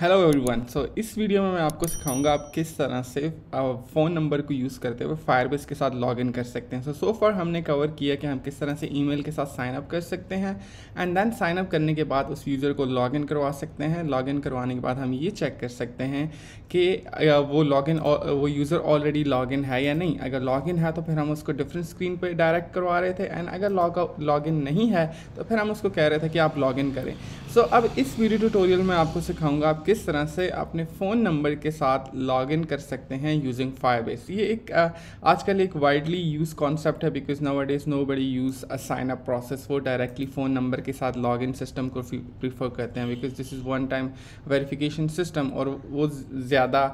Hello everyone so इस video में मैं आपको सिखाऊंगा आप किस तरह से फ़ोन नंबर को यूज़ करते हुए फायरबेस के साथ लॉगिन कर सकते हैं सो सो फार हमने कवर किया कि हम किस तरह से ईमेल के साथ साइन अप कर सकते हैं एंड देन साइन अप करने के बाद उस यूज़र को लॉगिन करवा सकते हैं लॉगिन करवाने के बाद हम ये चेक कर सकते हैं कि वो लॉगिन वो यूज़र ऑलरेडी लॉगिन है या नहीं अगर लॉगिन है तो फिर हम उसको डिफरेंट स्क्रीन पर डायरेक्ट करवा रहे थे एंड अगर लॉगिन नहीं है तो फिर हम उसको कह रहे थे कि आप लॉगिन करें सो so, अब इस वीडियो टूटोरियल में आपको सिखाऊंगा आप किस तरह से अपने फ़ोन नंबर के साथ लॉग इन कर सकते हैं यूजिंग फायरबेस ये एक आजकल एक वाइडली यूज़ कॉन्सेप्ट है because no it is no बड़ी use a sign up process वो डायरेक्टली फ़ोन नंबर के साथ लॉग इन सिस्टम को प्रीफर करते हैं because this is one time verification system और वो ज़्यादा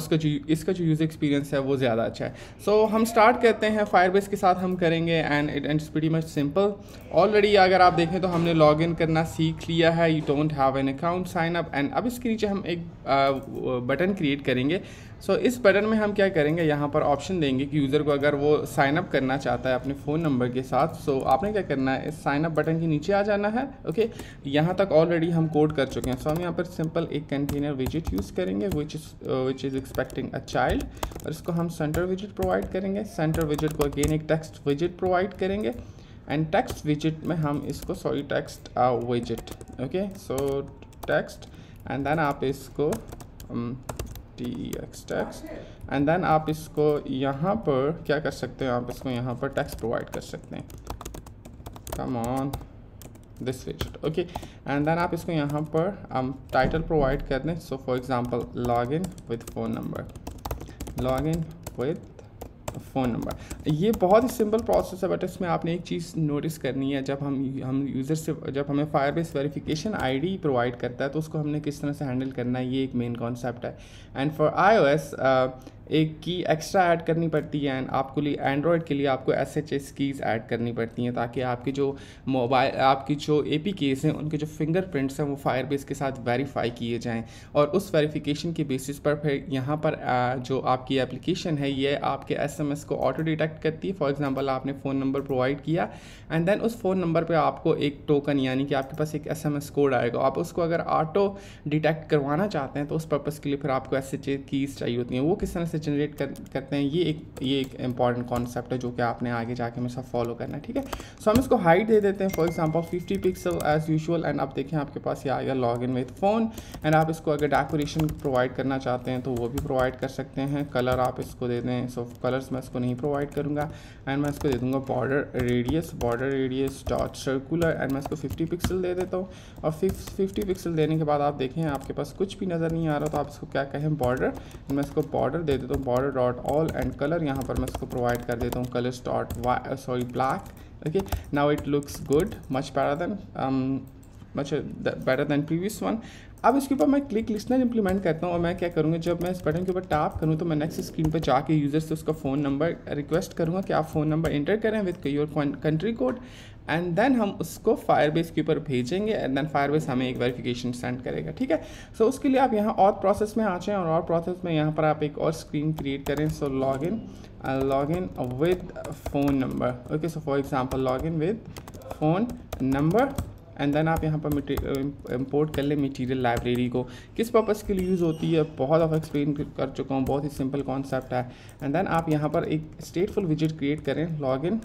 उसका जो इसका जो यूज़ एक्सपीरियंस है वो ज़्यादा अच्छा है सो so, हम स्टार्ट करते हैं फायरबेस के साथ हम करेंगे and it and very much simple already अगर आप देखें तो हमने लॉग इन करना सीख लिया है you don't have an account sign up and अब स्क्रीन नीचे हम एक बटन क्रिएट करेंगे सो so, इस बटन में हम क्या करेंगे यहाँ पर ऑप्शन देंगे कि यूज़र को अगर वो साइन अप करना चाहता है अपने फ़ोन नंबर के साथ सो so, आपने क्या करना है इस साइन अप बटन के नीचे आ जाना है ओके okay? यहाँ तक ऑलरेडी हम कोड कर चुके हैं सो so, हम यहाँ पर सिंपल एक कंटेनर विजिट यूज़ करेंगे which is which is expecting a child और इसको हम सेंटर विजिट प्रोवाइड करेंगे सेंटर विजिट को अगेन एक टेक्स्ट विजिट प्रोवाइड करेंगे एंड टेक्स्ट विजिट में हम इसको sorry text visit okay so text and then आप इसको T X tax and then आप इसको यहाँ पर क्या कर सकते हैं आप इसको यहाँ पर टैक्स प्रोवाइड कर सकते हैं come on this visit okay and then आप इसको यहाँ पर हम टाइटल प्रोवाइड कर दें so for example log in with phone number log in with phone number ये बहुत ही सिंपल प्रोसेस है बट इसमें आपने एक चीज़ नोटिस करनी है जब हम हम यूज़र से जब हमें Firebase verification I provide करता है तो उसको हमने किस तरह से हैंडल करना है ये एक मेन कॉन्सेप्ट है एंड फॉर आई एक की एक्स्ट्रा ऐड करनी पड़ती है एंड आपको लिए एंड्रॉयड के लिए आपको S H S keys add करनी पड़ती हैं ताकि आपके जो मोबाइल आपकी जो ए पी केस हैं उनके जो फिंगर प्रिंट्स हैं वो फायर बेस के साथ वेरीफाई किए जाएँ और उस वेरीफिकेशन के बेसिस पर फिर यहाँ पर जो आपकी एप्लीकेशन है ये आपके एस एम एस को ऑटो डिटेक्ट करती है फॉर एग्ज़ाम्पल आपने फ़ोन नंबर प्रोवाइड किया एंड देन उस फ़ोन नंबर पर आपको एक टोकन यानी कि आपके पास एक एस एम एस कोड आएगा आप उसको अगर ऑटो डिटेक्ट करवाना चाहते हैं तो उस पर्पज़ के लिए फिर आपको एस एच ए कीज़ चाहिए होती हैं वो किस तरह से जनरेट कर, करते हैं ये एक ये एक इंपॉर्टेंट कॉन्सेप्ट है जो कि आपने आगे जाके हमेशा फॉलो करना है ठीक है सो हम इसको हाइट दे देते हैं for example fifty pixel as usual and आप देखें आपके पास ये आ गया log in with phone and आप इसको अगर डेकोरेशन प्रोवाइड करना चाहते हैं तो वो भी प्रोवाइड कर सकते हैं कलर आप इसको दे दें सो so, कलर्स मैं इसको नहीं प्रोवाइड करूँगा एंड मैं इसको दे दूँगा border radius border radius dot circular and मैं इसको फिफ्टी पिक्सल दे देता हूँ और फिफ्टी पिक्सल देने के बाद आप देखें आपके पास कुछ भी नज़र नहीं आ रहा तो आप इसको क्या कहें बॉर्डर मैं इसको बॉर्डर दे देता हूँ border dot all and colour यहाँ पर मैं इसको प्रोवाइड कर देता हूँ colours dot sorry black okay now it looks good much better than much um, much than previous one अब इसके ऊपर मैं क्लिक लिस्टनर इंप्लीमेंट करता हूँ और मैं क्या करूँगा जब मैं इस बटन के ऊपर टैप करूँ तो मैं नेक्स्ट स्क्रीन पर जाके यूज़र से उसका फ़ोन नंबर रिक्वेस्ट करूँगा कि आप फ़ोन नंबर इंटर करें with your country code and then हम उसको फायरबेस के ऊपर भेजेंगे एंड देन फायरबेस हमें एक वेरिफिकेशन सेंड करेगा ठीक है सो so, उसके लिए आप यहाँ और प्रोसेस में आ जाएँ और और प्रोसेस में यहाँ पर आप एक और स्क्रीन क्रिएट करें so log in log in with phone number okay so for example log in with phone number and then आप यहाँ पर इम्पोर्ट uh, कर लें मटीरियल लाइब्रेरी को किस पर्पज़ के लिए यूज़ होती है बहुत ऑफ एक्सप्लेन कर चुका हूँ बहुत ही सिंपल कॉन्सेप्ट है एंड देन आप यहाँ पर एक स्टेटफुल विजिट क्रिएट करें log in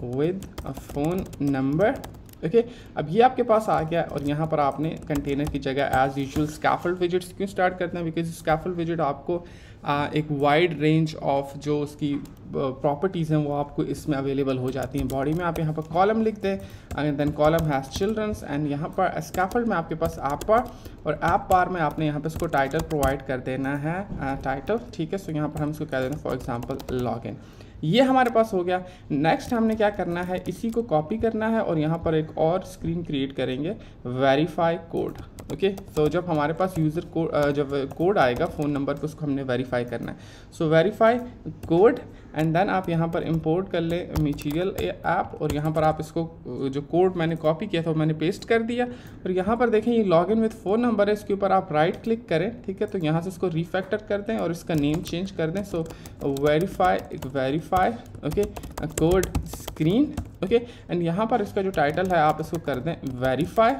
with a phone number okay अब ये आपके पास आ गया और यहाँ पर आपने कंटेनर की जगह एज़ यूजल स्कैफल विजिट्स क्यों स्टार्ट करते हैं बिकॉज स्कैफल विजिट आपको आ, एक वाइड रेंज ऑफ जो उसकी प्रॉपर्टीज़ हैं वो आपको इसमें अवेलेबल हो जाती हैं बॉडी में आप यहाँ पर कॉलम लिखते हैं and then column has childrens and यहाँ पर स्कैफल्ड में आपके पास ऐप पर और ऐप पार में आपने यहाँ पर इसको टाइटल प्रोवाइड कर देना है टाइटल ठीक है सो यहाँ पर हम इसको कह देना फॉर एग्जाम्पल लॉग इन ये हमारे पास हो गया नेक्स्ट हमने क्या करना है इसी को कॉपी करना है और यहाँ पर एक और स्क्रीन क्रिएट करेंगे वेरीफाई कोड ओके तो जब हमारे पास यूज़र कोड जब कोड आएगा फ़ोन नंबर पर उसको हमने वेरीफाई करना है so verify code and then आप यहाँ पर इम्पोर्ट कर ले मटीरियल ऐप और यहाँ पर आप इसको जो कोड मैंने कॉपी किया था वो मैंने पेस्ट कर दिया और यहाँ पर देखें ये log in with phone number है इसके ऊपर आप राइट क्लिक करें ठीक है तो यहाँ से इसको रिफैक्टर कर दें और इसका नेम चेंज कर दें so verify verify okay code screen okay and यहाँ पर इसका जो टाइटल है आप इसको कर दें वेरीफाई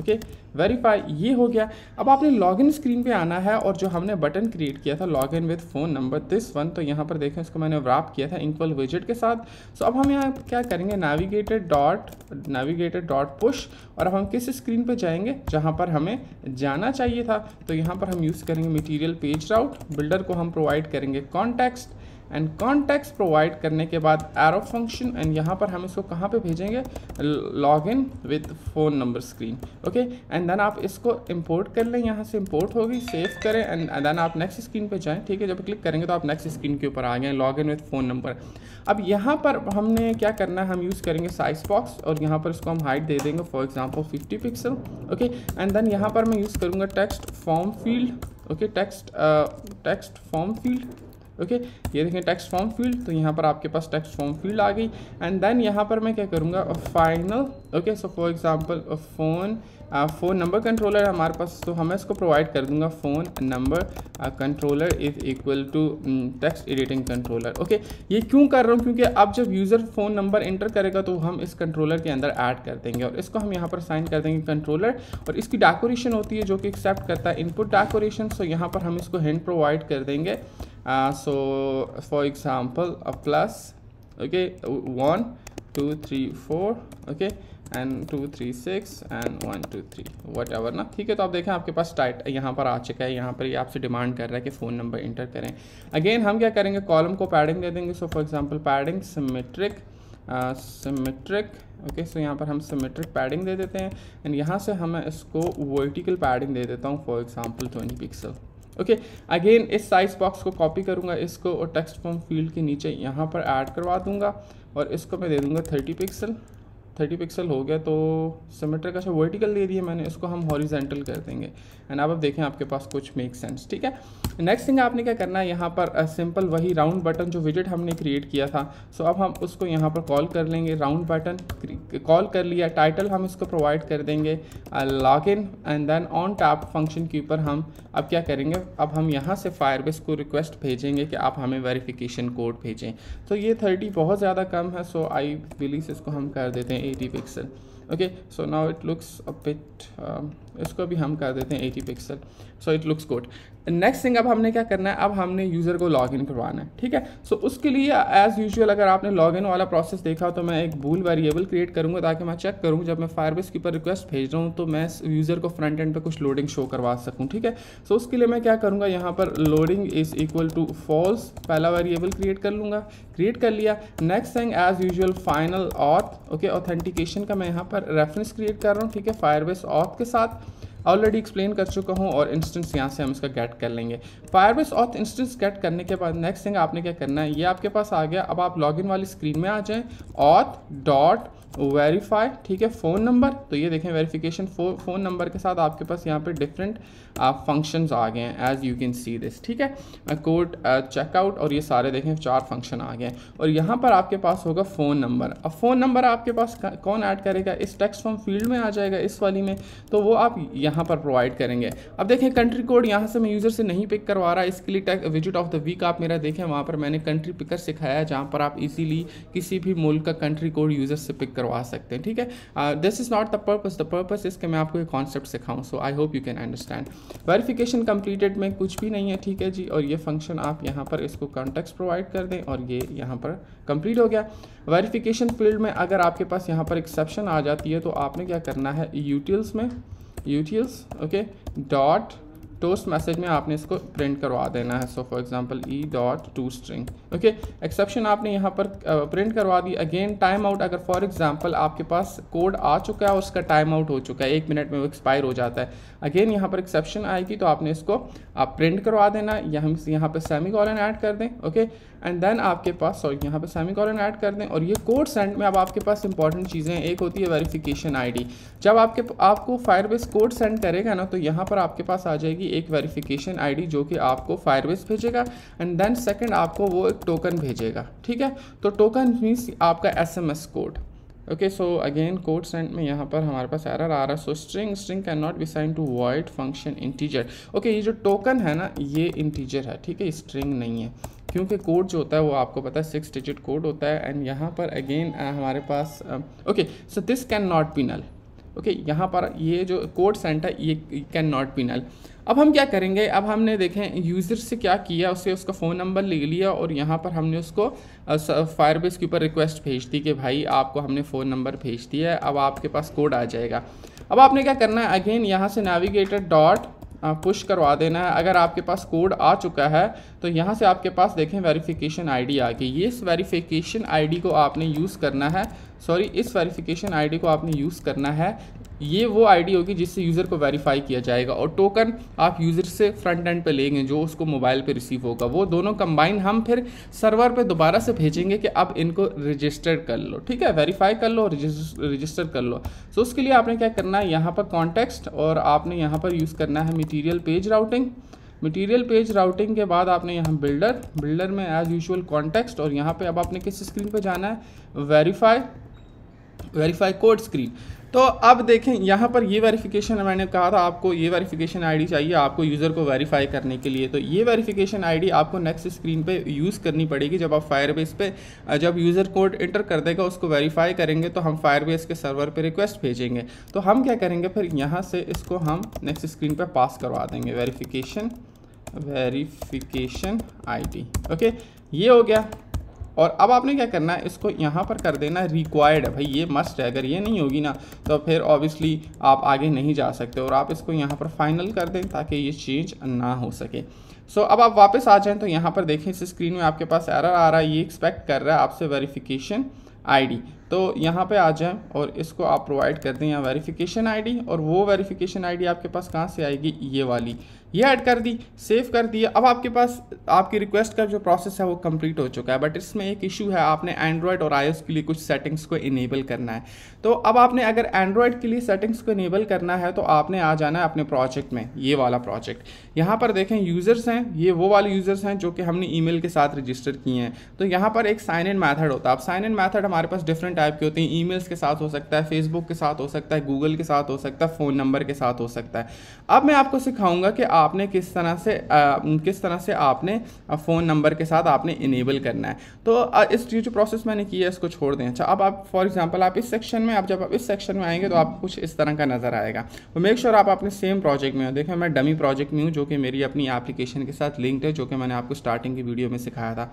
ओके वेरीफाई ये हो गया अब आपने लॉगिन स्क्रीन पे आना है और जो हमने बटन क्रिएट किया था login with phone number this one तो यहाँ पर देखें इसको मैंने व्राप किया था इंक्वल विजिट के साथ सो अब हम यहाँ क्या करेंगे navigated dot navigated dot push और अब हम किस स्क्रीन पे जाएंगे जहाँ पर हमें जाना चाहिए था तो यहाँ पर हम यूज़ करेंगे मटीरियल पेज राउट बिल्डर को हम प्रोवाइड करेंगे कॉन्टेक्स्ट एंड कॉन्टैक्ट प्रोवाइड करने के बाद एरो फंक्शन एंड यहाँ पर हम इसको कहाँ पे भेजेंगे log in with phone number screen okay and then आप इसको इंपोर्ट कर लें यहाँ से इंपोर्ट होगी सेव करें एंड देन आप नेक्स्ट स्क्रीन पे जाएं ठीक है जब क्लिक करेंगे तो आप नेक्स्ट स्क्रीन के ऊपर आ गए log in with phone number अब यहाँ पर हमने क्या करना है हम यूज़ करेंगे साइज बॉक्स और यहाँ पर इसको हम हाइट दे देंगे for example fifty pixel okay and then यहाँ पर मैं यूज़ करूँगा text form field okay text text form field okay ये देखें टेक्स्ट फॉर्म फील्ड तो यहाँ पर आपके पास टेक्स्ट फॉर्म फील्ड आ गई एंड देन यहाँ पर मैं क्या करूँगा final okay so for example phone phone number controller हमारे पास तो हमें इसको प्रोवाइड कर दूंगा phone number controller is equal to text editing controller okay ये क्यों कर रहा हूँ क्योंकि अब जब यूज़र फ़ोन नंबर इंटर करेगा तो हम इस कंट्रोलर के अंदर ऐड कर देंगे और इसको हम यहाँ पर साइन कर देंगे कंट्रोलर और इसकी डेकोरेशन होती है जो कि एक्सेप्ट करता है इनपुट डेकोरेशन सो यहाँ पर हम इसको हैंड प्रोवाइड कर देंगे uh, so for example a plus okay one two three four okay and two three six and one two three whatever ना ठीक है तो आप देखें आपके पास टाइट यहाँ पर आ चुका है यहाँ पर ये आपसे डिमांड कर रहा है कि फ़ोन नंबर इंटर करें अगेन हम क्या करेंगे कॉलम को पैडिंग दे देंगे so for example padding symmetric symmetric okay so यहाँ पर हम सिमेट्रिक पैडिंग दे देते हैं एंड यहाँ से हमें इसको वर्टिकल पैडिंग दे देता हूँ for example twenty pixel okay again इस साइज बॉक्स को कॉपी करूँगा इसको और टेक्स्ट फॉर्म फील्ड के नीचे यहाँ पर ऐड करवा दूंगा और इसको मैं दे दूँगा थर्टी पिक्सल थर्टी पिक्सल हो गया तो का अच्छा वर्टिकल दे दिया मैंने इसको हम हॉरिजेंटल कर देंगे एंड आप अब देखें आपके पास कुछ मेक सेंस ठीक है नेक्स्ट थिंग आपने क्या करना है यहाँ पर सिंपल वही राउंड बटन जो विजिट हमने क्रिएट किया था सो अब हम उसको यहाँ पर कॉल कर लेंगे राउंड बटन कॉल कर लिया टाइटल हम इसको प्रोवाइड कर देंगे log in and then on tap function के ऊपर हम अब क्या करेंगे अब हम यहाँ से फायरबेस को रिक्वेस्ट भेजेंगे कि आप हमें वेरीफिकेशन कोड भेजें तो ये थर्टी बहुत ज़्यादा कम है सो आई बिलीस इसको हम कर देते हैं eighty pixel okay so now it looks a bit इसको भी हम कर देते हैं 80 pixel so it looks good next thing अब हमने क्या करना है अब हमने यूज़र को लॉग इन करवाना है ठीक है सो so, उसके लिए एज़ यूजुअल अगर आपने लॉग इन वाला प्रोसेस देखा तो मैं एक भूल वेरिएबल क्रिएट करूँगा ताकि मैं चेक करूँ जब मैं फायरबेस के ऊपर रिक्वेस्ट भेज रहा हूँ तो मैं यूज़र को फ्रंट एंड पे कुछ लोडिंग शो करवा सकूँ ठीक है सो so, उसके लिए मैं क्या करूँगा यहाँ पर loading is equal to false पहला वेरिएबल क्रिएट कर लूँगा क्रिएट कर लिया next thing as usual final auth okay authentication का मैं यहाँ पर रेफरेंस क्रिएट कर रहा हूँ ठीक है फायरबेस ऑथ के साथ ऑलरेडी एक्सप्लेन कर चुका हूँ और इंस्टेंस यहाँ से हम इसका गेट कर लेंगे फायरबेस ऑथ इंस्टेंस गेट करने के बाद नेक्स्ट थिंग आपने क्या करना है ये आपके पास आ गया अब आप लॉग वाली स्क्रीन में आ जाएँ ऑथ डॉट वेरीफाई ठीक है फ़ोन नंबर तो ये देखें वेरीफिकेशन फ़ोन नंबर के साथ आपके पास यहाँ पे डिफरेंट फंक्शंस आ गए हैं as you can see this ठीक है कोड चेकआउट और ये सारे देखें चार फंक्शन आ गए हैं और यहाँ पर आपके पास होगा फ़ोन नंबर अब फ़ोन नंबर आपके पास कौन ऐड करेगा इस टेक्स्ट फॉर्म फील्ड में आ जाएगा इस वाली में तो वो आप यहाँ यहाँ पर प्रोवाइड करेंगे अब देखें कंट्री कोड यहाँ से मैं यूज़र से नहीं पिक करवा रहा इसके लिए विजिट ऑफ द वीक आप मेरा देखें वहाँ पर मैंने कंट्री पिकर सिखाया जहाँ पर आप इजीली किसी भी मुल्क का कंट्री कोड यूज़र से पिक करवा सकते हैं ठीक है this is not the purpose the purpose इसके मैं आपको एक कॉन्सेप्ट सिखाऊँ so I hope you can understand verification completed में कुछ भी नहीं है ठीक है जी और ये फंक्शन आप यहाँ पर इसको कॉन्टेक्ट प्रोवाइड कर दें और ये यहाँ पर कंप्लीट हो गया वेरिफिकेशन फील्ड में अगर आपके पास यहाँ पर एक्सेप्शन आ जाती है तो आपने क्या करना है यूटिल्स में utils okay dot toast message में आपने इसको प्रिंट करवा देना है so for example E dot to string okay exception आपने यहाँ पर प्रिंट करवा दी अगेन टाइम आउट अगर फॉर एग्जांपल आपके पास कोड आ चुका है उसका टाइम आउट हो चुका है एक मिनट में वो एक्सपायर हो जाता है अगेन यहाँ पर एक्सेप्शन आएगी तो आपने इसको आप प्रिंट करवा देना या हम यहाँ पर सेमी कॉलन ऐड कर दें ओके okay? एंड देन आपके पास सॉरी यहाँ पे सेमी कॉलन ऐड कर दें और ये कोड सेंड में अब आपके पास इंपॉर्टेंट चीज़ें एक होती है वेरिफिकेशन आईडी जब आपके आपको फायरबेस कोड सेंड करेगा ना तो यहाँ पर आपके पास आ जाएगी एक वेरिफिकेशन आईडी जो कि आपको फायरबेस भेजेगा एंड देन सेकेंड आपको वो एक टोकन भेजेगा ठीक है तो टोकन मीन्स आपका S code okay so again code sent में यहाँ पर हमारे पास एरर आ रहा है so string string can not be sign to void function integer okay ये जो टोकन है ना ये इंटीजर है ठीक है स्ट्रिंग नहीं है क्योंकि कोड जो होता है वो आपको पता है सिक्स डिजिट कोड होता है एंड यहाँ पर अगेन uh, हमारे पास okay so this can not be null okay यहाँ पर ये जो कोड सेंट है ये कैन नॉट बी नल अब हम क्या करेंगे अब हमने देखें यूज़र से क्या किया उसे उसका फ़ोन नंबर ले लिया और यहाँ पर हमने उसको फायरबेस uh, के ऊपर रिक्वेस्ट भेज दी कि भाई आपको हमने फ़ोन नंबर भेज दिया है अब आपके पास कोड आ जाएगा अब आपने क्या करना है अगेन यहाँ से नेविगेटर डॉट पुश करवा देना है अगर आपके पास कोड आ चुका है तो यहाँ से आपके पास देखें वेरिफिकेशन आईडी आ गई ये इस वेरिफिकेशन आईडी को आपने यूज़ करना है सॉरी इस वेरिफिकेशन आईडी को आपने यूज़ करना है ये वो आईडी होगी जिससे यूज़र को वेरीफाई किया जाएगा और टोकन आप यूज़र से फ्रंट एंड पे लेंगे जो उसको मोबाइल पे रिसीव होगा वो दोनों कंबाइन हम फिर सर्वर पे दोबारा से भेजेंगे कि अब इनको रजिस्टर कर लो ठीक है वेरीफाई कर लो रजिस्टर कर लो सो उसके लिए आपने क्या करना है यहाँ पर कॉन्टेक्स्ट और आपने यहाँ पर यूज़ करना है material page routing material page routing के बाद आपने यहाँ बिल्डर बिल्डर में एज यूजल कॉन्टेक्स्ट और यहाँ पर अब आपने किस स्क्रीन पर जाना है वेरीफाई वेरीफाई कोड स्क्रीन तो अब देखें यहाँ पर ये वेरिफिकेशन मैंने कहा था आपको ये वेरिफिकेशन आईडी चाहिए आपको यूज़र को वेरीफाई करने के लिए तो ये वेरिफिकेशन आईडी आपको नेक्स्ट स्क्रीन पे यूज़ करनी पड़ेगी जब आप फायरबेस पे जब यूज़र कोड इंटर कर देगा उसको वेरीफाई करेंगे तो हम फायरबेस के सर्वर पर रिक्वेस्ट भेजेंगे तो हम क्या करेंगे फिर यहाँ से इसको हम नेक्स्ट स्क्रीन पर पास करवा देंगे वेरीफिकेशन वेरीफिकेशन आई ओके ये हो गया और अब आपने क्या करना है इसको यहाँ पर कर देना रिक्वायर्ड है भाई ये मस्ट है अगर ये नहीं होगी ना तो फिर ऑब्वियसली आप आगे नहीं जा सकते और आप इसको यहाँ पर फाइनल कर दें ताकि ये चेंज ना हो सके सो so, अब आप वापस आ जाएं तो यहाँ पर देखें इस स्क्रीन में आपके पास एरर आ रहा है ये एक्सपेक्ट कर रहा है आपसे वेरीफिकेशन आईडी तो यहाँ पे आ जाएं और इसको आप प्रोवाइड कर दें यहाँ वेरीफिकेशन आईडी और वो वेरीफिकेशन आईडी आपके पास कहाँ से आएगी ये वाली ये ऐड कर दी सेव कर दिया अब आपके पास आपकी रिक्वेस्ट का जो प्रोसेस है वो कंप्लीट हो चुका है बट इसमें एक इशू है आपने एंड्रॉयड और आई के लिए कुछ सेटिंग्स को इनेबल करना है तो अब आपने अगर एंड्रॉयड के लिए सेटिंग्स को इनेबल करना है तो आपने आ जाना है अपने प्रोजेक्ट में ये वाला प्रोजेक्ट यहाँ पर देखें यूज़र्स हैं ये वो वाले यूज़र्स हैं जो कि हमने ई के साथ रजिस्टर किए हैं तो यहाँ पर एक साइन इन मैथड होता है अब साइन इन मैथड हमारे पास डिफरेंट टाइप के होते हैं ई के साथ हो सकता है फेसबुक के साथ हो सकता है गूगल के साथ हो सकता है फ़ोन नंबर के साथ हो सकता है अब मैं आपको सिखाऊंगा कि आप आपने किस तरह से आ, किस तरह से आपने फ़ोन नंबर के साथ आपने इनेबल करना है तो आ, इस जो प्रोसेस मैंने की है इसको छोड़ दें अच्छा अब आप फॉर एग्जांपल आप इस सेक्शन में आप जब आप इस सेक्शन में आएंगे तो आप कुछ इस तरह का नज़र आएगा तो मेक श्योर आप अपने सेम प्रोजेक्ट में हो देखें मैं डमी प्रोजेक्ट में हूँ जो कि मेरी अपनी एप्लीकेशन के साथ लिंक्ड है जो कि मैंने आपको स्टार्टिंग की वीडियो में सिखाया था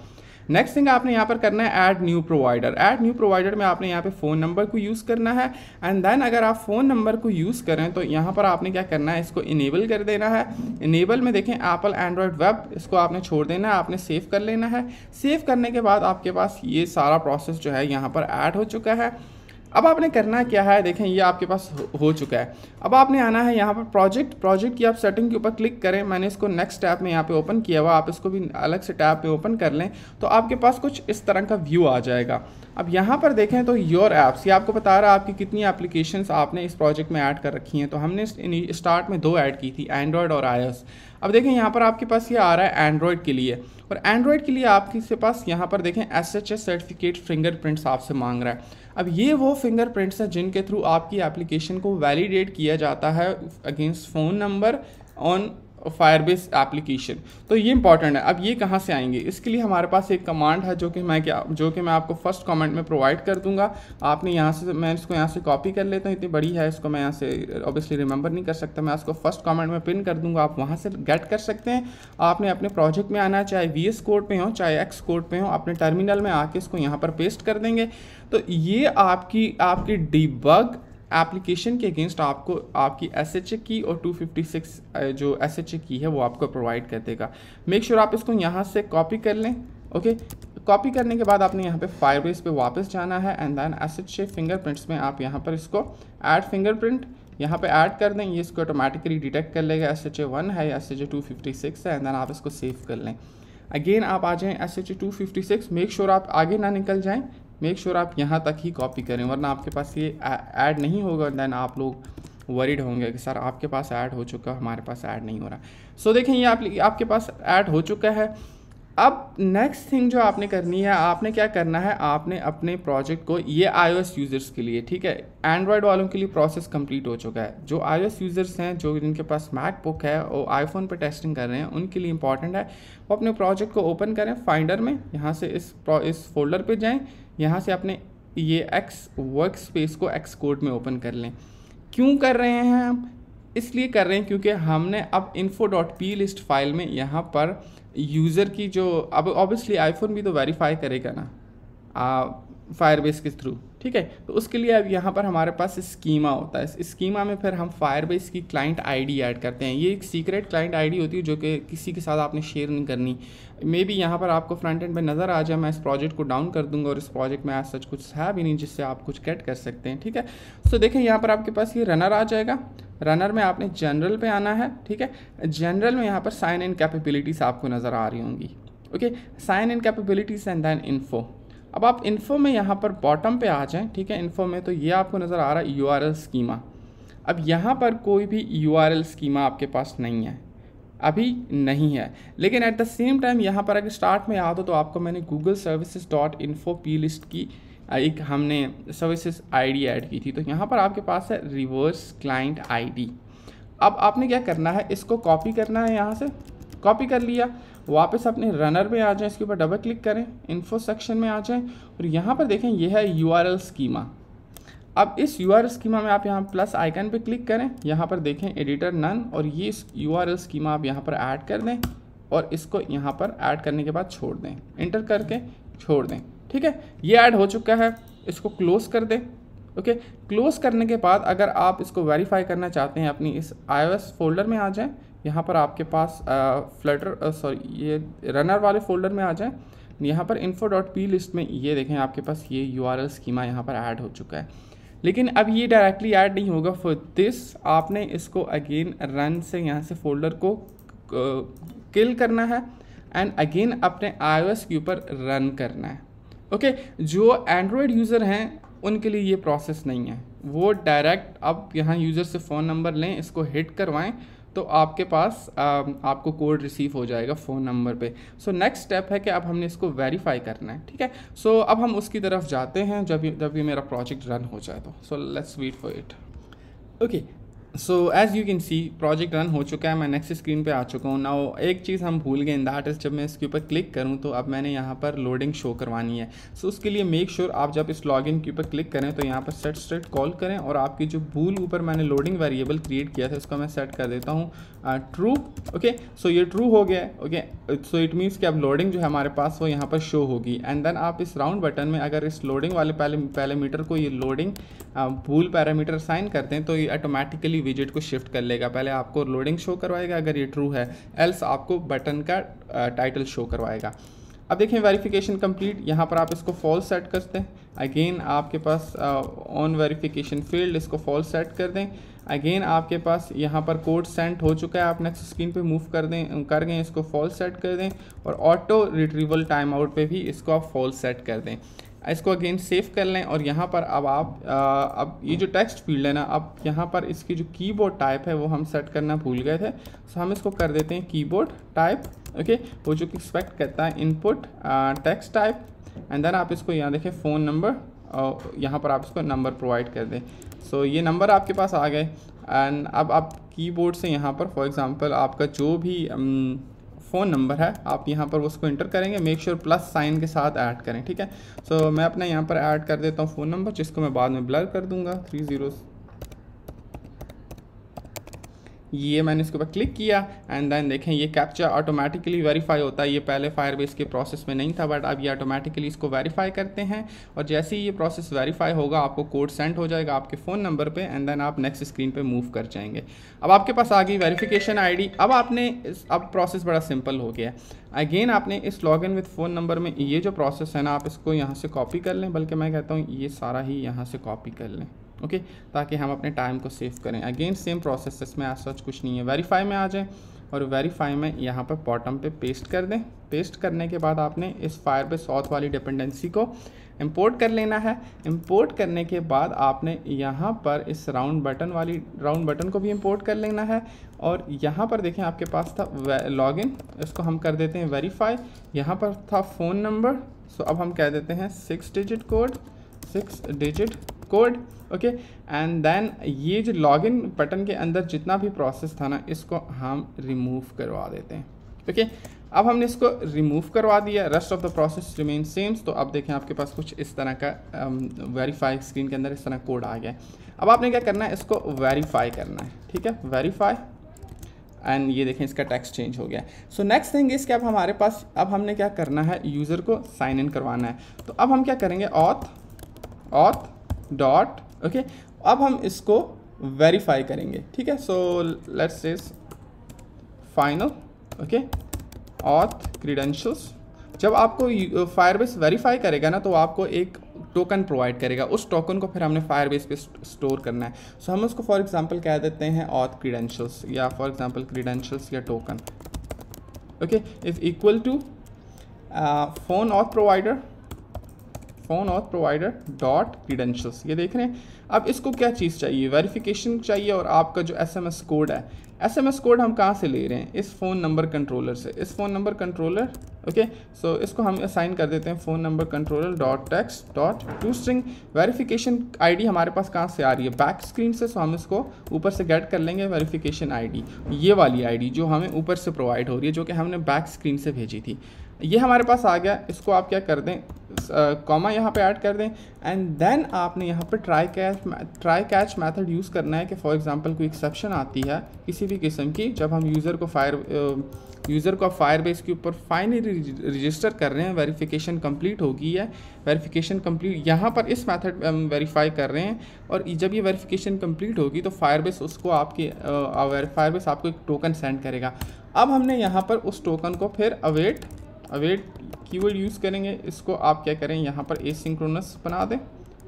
नेक्स्ट थिंग आपने यहाँ पर करना है add new provider add new provider में आपने यहाँ पे फ़ोन नंबर को यूज़ करना है एंड देन अगर आप फ़ोन नंबर को यूज़ करें तो यहाँ पर आपने क्या करना है इसको इनेबल कर देना है इनेबल में देखें एप्पल एंड्रॉयड वेब इसको आपने छोड़ देना है आपने सेव कर लेना है सेव करने के बाद आपके पास ये सारा प्रोसेस जो है यहाँ पर ऐड हो चुका है अब आपने करना क्या है देखें ये आपके पास हो चुका है अब आपने आना है यहाँ पर प्रोजेक्ट प्रोजेक्ट की आप सेटिंग के ऊपर क्लिक करें मैंने इसको नेक्स्ट टैप में यहाँ पे ओपन किया हुआ आप इसको भी अलग से टैप में ओपन कर लें तो आपके पास कुछ इस तरह का व्यू आ जाएगा अब यहाँ पर देखें तो योर ऐप्स ये आपको बता रहा है आपकी कितनी एप्लीकेशन आपने इस प्रोजेक्ट में ऐड कर रखी हैं तो हमने स्टार्ट में दो ऐड की थी एंड्रॉयड और आई अब देखें यहाँ पर आपके पास ये आ रहा है एंड्रॉयड के लिए और एंड्रॉयड के लिए आपके पास यहाँ पर देखें S H S certificate fingerprints आपसे मांग रहा है अब ये वो फिंगरप्रिंट्स हैं जिनके थ्रू आपकी एप्लीकेशन को वैलिडेट किया जाता है against phone number on Firebase application तो ये इंपॉर्टेंट है अब ये कहाँ से आएंगे इसके लिए हमारे पास एक कमांड है जो कि मैं क्या जो कि मैं आपको फर्स्ट कमेंट में प्रोवाइड कर दूंगा आपने यहाँ से मैं इसको यहाँ से कॉपी कर लेता हूँ इतनी बड़ी है इसको मैं यहाँ से ऑब्वियसली रिमेंबर नहीं कर सकता मैं इसको फर्स्ट कॉमेंट में पिन कर दूंगा आप वहाँ से गेट कर सकते हैं आपने अपने प्रोजेक्ट में आना चाहे वी एस कोड पर हो चाहे एक्स कोड पर हो अपने टर्मिनल में आके इसको यहाँ पर पेस्ट कर देंगे तो ये आपकी आपकी डिबग एप्लीकेशन के अगेंस्ट आपको आपकी एस एच की और 256 जो एस एच की है वो आपको प्रोवाइड कर देगा मेक श्योर sure आप इसको यहाँ से कॉपी कर लें ओके कॉपी करने के बाद आपने यहाँ पे फायरबेस पे वापस जाना है and then S H fingerprints में आप यहाँ पर इसको ऐड फिंगरप्रिंट यहाँ पे ऐड कर दें ये इसको ऑटोमेटिकली डिटेक्ट कर लेगा एस एच ए वन है या S H A two fifty six है एंड देन आप इसको सेव कर लें अगेन आप आ जाएँ S H A two fifty six make sure आप आगे ना निकल जाएँ मेक श्योर sure आप यहाँ तक ही कॉपी करें वरना आपके पास ये ऐड नहीं होगा दैन आप लोग वरीड होंगे कि सर आपके पास ऐड हो चुका हमारे पास ऐड नहीं हो रहा सो so, देखें ये आप, आपके पास ऐड हो चुका है अब नेक्स्ट थिंग जो आपने करनी है आपने क्या करना है आपने अपने प्रोजेक्ट को ये आईओएस यूज़र्स के लिए ठीक है एंड्रॉयड वालों के लिए प्रोसेस कंप्लीट हो चुका है जो आईओएस यूज़र्स हैं जो जिनके पास मैक बुक है और आईफोन पर टेस्टिंग कर रहे हैं उनके लिए इंपॉर्टेंट है वो अपने प्रोजेक्ट को ओपन करें फाइंडर में यहाँ से इस इस फोल्डर पर जाएँ यहाँ से अपने ये एक्स वर्क स्पेस को एक्स कोड में ओपन कर लें क्यों कर रहे हैं हम इसलिए कर रहे हैं क्योंकि हमने अब info dot P list file में यहाँ पर यूज़र की जो अब ऑब्वियसली आईफोन भी तो वेरीफाई करेगा ना फायरबेस के थ्रू ठीक है तो उसके लिए अब यहाँ पर हमारे पास स्कीमा होता है स्कीमा में फिर हम फायरबेस की क्लाइंट आईडी ऐड करते हैं ये एक सीक्रेट क्लाइंट आईडी होती है जो कि किसी के साथ आपने शेयर नहीं करनी मे बी यहाँ पर आपको फ्रंट एंड पे नज़र आ जाए मैं इस प्रोजेक्ट को डाउन कर दूंगा और इस प्रोजेक्ट में आज सच कुछ है भी नहीं जिससे आप कुछ कैट कर सकते हैं ठीक है सो so, देखें यहाँ पर आपके पास ये रनर आ जाएगा रनर में आपने जनरल पे आना है ठीक है जनरल में यहाँ पर साइन इन कैपेबिलिटीज़ आपको नज़र आ रही होंगी okay sign in capabilities and then info अब आप इन्फो में यहाँ पर बॉटम पे आ जाएं ठीक है इन्फो में तो ये आपको नज़र आ रहा है यू स्कीमा अब यहाँ पर कोई भी यू स्कीमा आपके पास नहीं है अभी नहीं है लेकिन एट द सेम टाइम यहाँ पर अगर स्टार्ट में आ दो तो आपको मैंने Google services dot info P list की एक हमने सर्विसेज आईडी ऐड की थी तो यहाँ पर आपके पास है रिवर्स क्लाइंट आईडी अब आपने क्या करना है इसको कॉपी करना है यहाँ से कॉपी कर लिया वापस अपने रनर पे आ जाएं इसके ऊपर डबल क्लिक करें इन्फो सेक्शन में आ जाएं और यहाँ पर देखें यह है यू स्कीमा अब इस यू आर स्कीमा में आप यहाँ प्लस आइकन पे क्लिक करें यहाँ पर देखें एडिटर नन और ये यू आर स्कीमा आप यहाँ पर ऐड कर दें और इसको यहाँ पर ऐड करने के बाद छोड़ दें इंटर करके छोड़ दें ठीक है ये ऐड हो चुका है इसको क्लोज कर दें ओके क्लोज करने के बाद अगर आप इसको वेरीफाई करना चाहते हैं अपनी इस आई फोल्डर में आ जाएँ यहाँ पर आपके पास फ्लटर सॉरी ये रनर वाले फोल्डर में आ जाए यहाँ पर इन्फो डॉट पी लिस्ट में ये देखें आपके पास ये यू आर एल स्कीमा यहाँ पर ऐड हो चुका है लेकिन अब ये डायरेक्टली ऐड नहीं होगा फॉर दिस आपने इसको अगेन रन से यहाँ से फोल्डर को किल करना है एंड अगेन अपने आई के ऊपर रन करना है ओके okay, जो एंड्रॉयड यूज़र हैं उनके लिए ये प्रोसेस नहीं है वो डायरेक्ट अब यहाँ यूज़र से फ़ोन नंबर लें इसको हिट करवाएं तो आपके पास आ, आपको कोड रिसीव हो जाएगा फ़ोन नंबर पे सो नेक्स्ट स्टेप है कि अब हमने इसको वेरीफाई करना है ठीक है सो so, अब हम उसकी तरफ जाते हैं जब जब ये मेरा प्रोजेक्ट रन हो जाए तो so let's wait for it okay so as you can see project run हो चुका है मैं नेक्स्ट स्क्रीन पे आ चुका हूँ ना एक चीज़ हम भूल गए इन दैट इज़ जब मैं इसके ऊपर क्लिक करूँ तो अब मैंने यहाँ पर लोडिंग शो करवानी है सो so, उसके लिए मेक श्योर sure आप जब इस लॉगिन के ऊपर क्लिक करें तो यहाँ पर सेट स्ट्रेट कॉल करें और आपकी जो भूल ऊपर मैंने लोडिंग वेरिएबल क्रिएट किया था उसको मैं सेट कर देता हूँ ट्रू ओके सो ये ट्रू हो गया ओके सो इट मीन्स कि अब लोडिंग जो है हमारे पास वो यहाँ पर शो होगी एंड देन आप इस राउंड बटन में अगर इस लोडिंग वाले पहले मीटर को ये लोडिंग पूल पैरामीटर साइन करते हैं तो ये ऑटोमेटिकली विजिट को शिफ्ट कर लेगा पहले आपको लोडिंग शो करवाएगा अगर ये ट्रू है एल्स आपको बटन का टाइटल शो करवाएगा अब देखें वेरिफिकेशन कंप्लीट यहाँ पर आप इसको फॉल सेट करते हैं अगेन आपके पास ऑन वेरिफिकेशन फील्ड इसको फॉल सेट कर दें अगेन आपके पास यहाँ पर कोड सेंट हो चुका है आप नेक्स्ट स्क्रीन पे मूव कर दें कर गए इसको फॉल सेट कर दें और ऑटो रिट्रीवल टाइम आउट पर भी इसको आप फॉल सेट कर दें इसको अगेन सेव कर लें और यहाँ पर अब आप अब ये जो टेक्स्ट फील्ड है ना अब यहाँ पर इसकी जो कीबोर्ड टाइप है वो हम सेट करना भूल गए थे सो हम इसको कर देते हैं कीबोर्ड टाइप ओके वो जो कि एक्सपेक्ट करता है input text type and then आप इसको यहाँ देखें फ़ोन नंबर और यहाँ पर आप इसको नंबर प्रोवाइड कर दें सो so, ये नंबर आपके पास आ गए एंड अब आप कीबोर्ड से यहाँ पर फॉर एग्ज़ाम्पल आपका जो भी um, फ़ोन नंबर है आप यहाँ पर उसको इंटर करेंगे मेक श्योर प्लस साइन के साथ ऐड करें ठीक है सो so, मैं अपना यहाँ पर ऐड कर देता हूँ फ़ोन नंबर जिसको मैं बाद में ब्लर कर दूँगा थ्री जीरो ये मैंने इसके ऊपर क्लिक किया एंड देन देखें ये कैप्चा ऑटोमेटिकली वेरीफाई होता है ये पहले फायरबेस के प्रोसेस में नहीं था बट अब ये ऑटोमेटिकली इसको वेरीफाई करते हैं और जैसे ही ये प्रोसेस वेरीफाई होगा आपको कोड सेंड हो जाएगा आपके फ़ोन नंबर पर एंड देन आप नेक्स्ट स्क्रीन पर मूव कर जाएंगे अब आपके पास आ गई वेरीफिकेशन आई अब आपने अब प्रोसेस बड़ा सिंपल हो गया अगेन आपने इस log in with phone number में ये जो प्रोसेस है ना आप इसको यहाँ से कॉपी कर लें बल्कि मैं कहता हूँ ये सारा ही यहाँ से कॉपी कर लें ओके ताकि हम अपने टाइम को सेव करें अगेन सेम प्रोसेस में आज सच कुछ नहीं है वेरीफाई में आ जाएँ और वेरीफाई में यहाँ पर बॉटम पे पेस्ट कर दें पेस्ट करने के बाद आपने इस फायर पे सॉथ वाली डिपेंडेंसी को इंपोर्ट कर लेना है इंपोर्ट करने के बाद आपने यहाँ पर इस राउंड बटन वाली राउंड बटन को भी इंपोर्ट कर लेना है और यहाँ पर देखें आपके पास था लॉगिन इसको हम कर देते हैं वेरीफाई यहाँ पर था फ़ोन नंबर सो अब हम कह देते हैं six digit code six digit code okay and then ये जो लॉगिन बटन के अंदर जितना भी प्रोसेस था ना इसको हम रिमूव करवा देते हैं ओके okay? अब हमने इसको रिमूव करवा दिया rest of the process remain same तो अब देखें आपके पास कुछ इस तरह का वेरीफाई um, स्क्रीन के अंदर इस तरह कोड आ गया अब आपने क्या करना है इसको वेरीफाई करना है ठीक है वेरीफाई एंड ये देखें इसका टेक्स्ट चेंज हो गया सो नेक्स्ट थिंग इसके अब हमारे पास अब हमने क्या करना है यूज़र को साइन इन करवाना है तो अब हम क्या करेंगे ऑथ ऑथ डॉट ओके अब हम इसको वेरीफाई करेंगे ठीक है so let's is final okay auth credentials जब आपको फायरबेस वेरीफाई करेगा ना तो आपको एक टोकन प्रोवाइड करेगा उस टोकन को फिर हमने फायरबेस पे स्टोर करना है सो so, हम उसको फॉर एग्जांपल कह देते हैं ऑथ क्रीडेंशल्स या फॉर एग्जांपल क्रीडेंशल्स या token okay is equal to phone auth provider phone और प्रोवाइडर डॉट क्रीडेंशल्स ये देख रहे हैं अब इसको क्या चीज़ चाहिए वेरिफिकेशन चाहिए और आपका जो एसएमएस कोड है एसएमएस कोड हम कहाँ से ले रहे हैं इस फ़ोन नंबर कंट्रोलर से इस phone number controller okay so इसको हम असाइन कर देते हैं phone number controller dot text dot to string I D हमारे पास कहाँ से आ रही है बैक स्क्रीन से सो हम इसको ऊपर से गेट कर लेंगे आई डी ये वाली डी जो हमें ऊपर से प्रोवाइड हो रही है जो कि हमने बैक स्क्रीन से भेजी थी ये हमारे पास आ गया इसको आप क्या कर दें कॉमा uh, यहाँ पे ऐड कर दें एंड देन आपने यहाँ पे try catch try catch method use करना है कि फॉर एग्जांपल कोई एक्सेप्शन आती है किसी भी किस्म की जब हम यूज़र को फायर यूज़र को फायर बेस के ऊपर फाइनली रजिस्टर कर रहे हैं वेरिफिकेशन कंप्लीट होगी है वेरिफिकेशन कंप्लीट यहाँ पर इस मेथड हम वेरीफाई कर रहे हैं और जब ये वेरीफिकेशन कम्प्लीट होगी तो फायर बेस उसको आपके फायर बेस आपको एक टोकन सेंड करेगा अब हमने यहाँ पर उस टोकन को फिर अवेट अवेट कीवर्ड यूज़ करेंगे इसको आप क्या करें यहाँ पर एसिंक्रोनस बना दें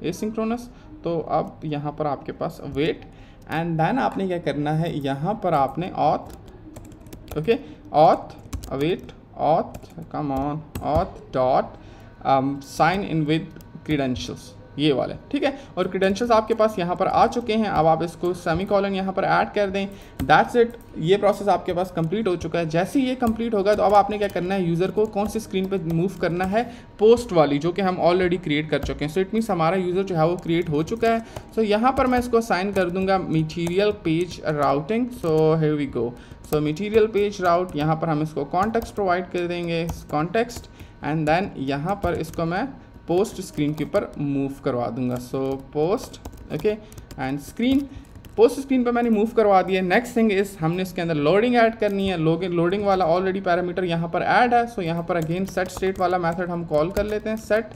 एसिंक्रोनस तो अब यहाँ पर आपके पास अवेट एंड देन आपने क्या करना है यहाँ पर आपने auth okay auth await auth come on auth dot sign in with credentials ये वाले ठीक है और क्रीडेंशियल आपके पास यहाँ पर आ चुके हैं अब आप इसको सेमी कॉलन यहाँ पर ऐड कर दें दैट्स इट ये प्रोसेस आपके पास कंप्लीट हो चुका है जैसे ही ये कंप्लीट होगा तो अब आपने क्या करना है यूज़र को कौन सी स्क्रीन पर मूव करना है पोस्ट वाली जो कि हम ऑलरेडी क्रिएट कर चुके हैं सो इट मीन्स हमारा यूज़र जो है वो क्रिएट हो चुका है सो so, यहाँ पर मैं इसको साइन कर दूंगा material page routing so here we go so material page route यहाँ पर हम इसको कॉन्टेक्स्ट प्रोवाइड कर देंगे कॉन्टेक्स्ट एंड देन यहाँ पर इसको मैं पोस्ट स्क्रीन के ऊपर मूव करवा दूंगा so post okay and screen post screen पर मैंने मूव करवा दिया नेक्स्ट थिंग इस हमने इसके अंदर लोडिंग ऐड करनी है लोडिंग वाला ऑलरेडी पैरामीटर यहाँ पर ऐड है सो so यहाँ पर अगेन सेट स्टेट वाला मैथड हम कॉल कर लेते हैं सेट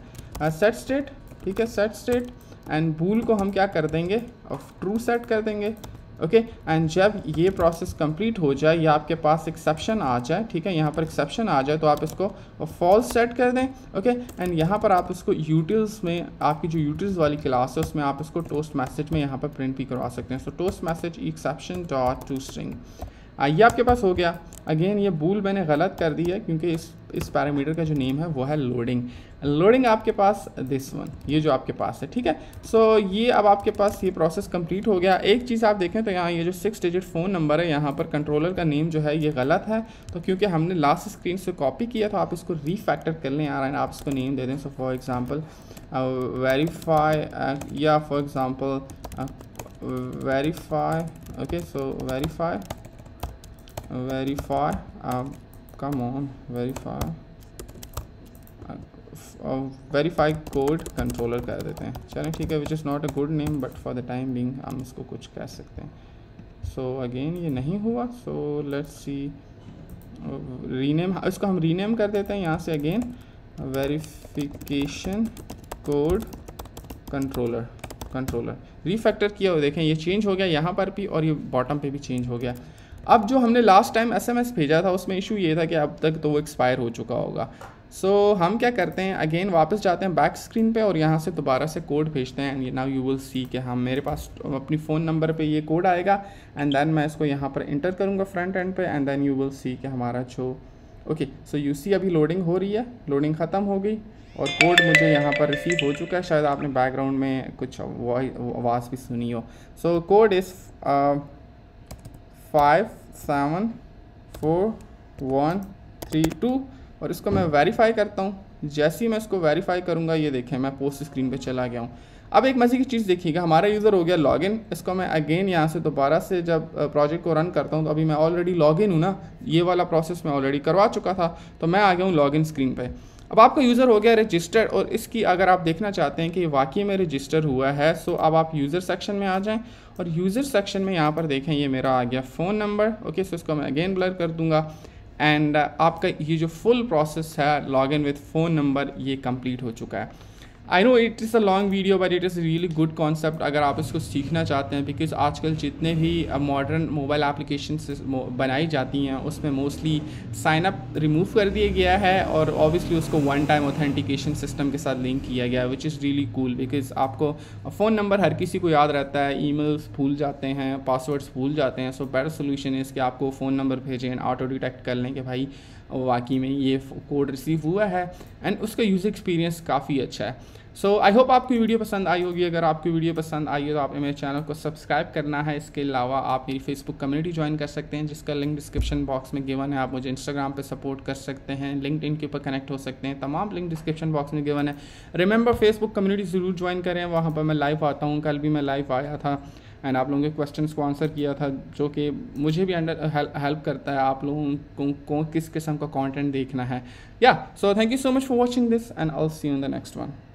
सेट स्टेट ठीक है सेट स्टेट एंड बूल को हम क्या कर देंगे ऑफ ट्रू सेट कर देंगे ओके एंड जब ये प्रोसेस कंप्लीट हो जाए या आपके पास एक्सेप्शन आ जाए ठीक है यहाँ पर एक्सेप्शन आ जाए तो आप इसको फॉल्स सेट कर दें ओके एंड यहाँ पर आप इसको यूटिल्स में आपकी जो यूटिल्स वाली क्लास है उसमें आप इसको टोस्ट मैसेज में यहाँ पर प्रिंट भी करवा सकते हैं so toast message exception dot to string ये आपके पास हो गया अगेन ये भूल मैंने गलत कर दी है क्योंकि इस इस पैरामीटर का जो नेम है वो है लोडिंग लोडिंग आपके पास दिस वन ये जो आपके पास है ठीक है सो so, ये अब आपके पास ये प्रोसेस कंप्लीट हो गया एक चीज़ आप देखें तो यहाँ ये जो सिक्स डिजिट फ़ोन नंबर है यहाँ पर कंट्रोलर का नेम जो है ये गलत है तो क्योंकि हमने लास्ट स्क्रीन से कॉपी किया तो आप इसको रीफैक्टर कर लें यार एंड आप इसको नेम दे दें सो फॉर एग्ज़ाम्पल वेरीफाई या for example verify okay so verify verify come on verify और वेरीफाई कोड कंट्रोलर कर देते हैं चलें ठीक है which is not a good name but for the time being हम इसको कुछ कह सकते हैं सो so, अगेन ये नहीं हुआ सो लेट्स सी रीनेम इसको हम रीनेम कर देते हैं यहाँ से again verification code controller controller refactor किया हो देखें ये चेंज हो गया यहाँ पर भी और ये बॉटम पे भी चेंज हो गया अब जो हमने लास्ट टाइम एसएमएस भेजा था उसमें इशू ये था कि अब तक तो वो एक्सपायर हो चुका होगा सो so, हम क्या करते हैं अगेन वापस जाते हैं बैक स्क्रीन पे और यहाँ से दोबारा से कोड भेजते हैं and now you will see कि हाँ मेरे पास अपनी फ़ोन नंबर पे ये कोड आएगा एंड देन मैं इसको यहाँ पर इंटर करूँगा फ्रंट एंड पे and then you will see कि हमारा जो ओके सो यू सी अभी लोडिंग हो रही है लोडिंग ख़त्म हो गई और कोड मुझे यहाँ पर रिसीव हो चुका है शायद आपने बैकग्राउंड में कुछ आवाज़ भी सुनी हो so code is five seven four one three two और इसको मैं वेरीफाई करता हूँ जैसे ही मैं इसको वेरीफाई करूँगा ये देखें मैं पोस्ट स्क्रीन पे चला गया हूँ अब एक मज़े की चीज़ देखिएगा हमारा यूज़र हो गया लॉगिन इसको मैं अगेन यहाँ से दोबारा से जब प्रोजेक्ट को रन करता हूँ तो अभी मैं ऑलरेडी लॉगिन हूँ ना ये वाला प्रोसेस मैं ऑलरेडी करवा चुका था तो मैं आ गया हूँ लॉगिन स्क्रीन पर अब आपका यूज़र हो गया रजिस्टर और इसकी अगर आप देखना चाहते हैं कि वाकई में रजिस्टर हुआ है सो अब आप यूज़र सेक्शन में आ जाएं और यूज़र सेक्शन में यहाँ पर देखें ये मेरा आ गया फ़ोन नंबर ओके सो इसको मैं अगेन ब्लर कर दूंगा एंड आपका ये जो फुल प्रोसेस है log in with phone number ये कम्प्लीट हो चुका है I know it is a long video but it is really good concept अगर आप इसको सीखना चाहते हैं बिकॉज आजकल जितने भी मॉडर्न मोबाइल एप्लीकेशन बनाई जाती हैं उसमें मोस्टली साइन अप रिमूव कर दिया गया है और ऑब्वियसली उसको वन टाइम ऑथेंटिकेशन सिस्टम के साथ लिंक किया गया है which is really cool because आपको फ़ोन नंबर हर किसी को याद रहता है मेल्स भूल जाते हैं पासवर्ड्स भूल जाते हैं सो बेटर सोल्यूशन है इसके आपको फ़ोन नंबर भेजें ऑटो डिटेक्ट कर लें कि भाई वाकई में ये कोड रिसीव हुआ है एंड उसका यूज़र एक्सपीरियंस काफ़ी अच्छा है सो आई होप आपकी वीडियो पसंद आई होगी अगर आपकी वीडियो पसंद आई हो तो आपने मेरे चैनल को सब्सक्राइब करना है इसके अलावा आप मेरी फेसबुक कम्युनिटी ज्वाइन कर सकते हैं जिसका लिंक डिस्क्रिप्शन बॉक्स में गिवन है आप मुझे इंस्टाग्राम पे सपोर्ट कर सकते हैं लिंक के ऊपर कनेक्ट हो सकते हैं तमाम लिंक डिस्क्रिप्शन बॉक्स में गिवन है रिमेंबर फेसबुक कम्युनिटी ज़रूर ज्वाइन करें वहाँ पर मैं लाइव आता हूँ कल भी मैं लाइव आया था एंड आप लोगों के क्वेश्चंस को आंसर किया था जो कि मुझे भी अंडर हेल्प करता है आप लोगों को, को किस किस्म का कंटेंट देखना है या so thank you so much for watching this and I see you in the next one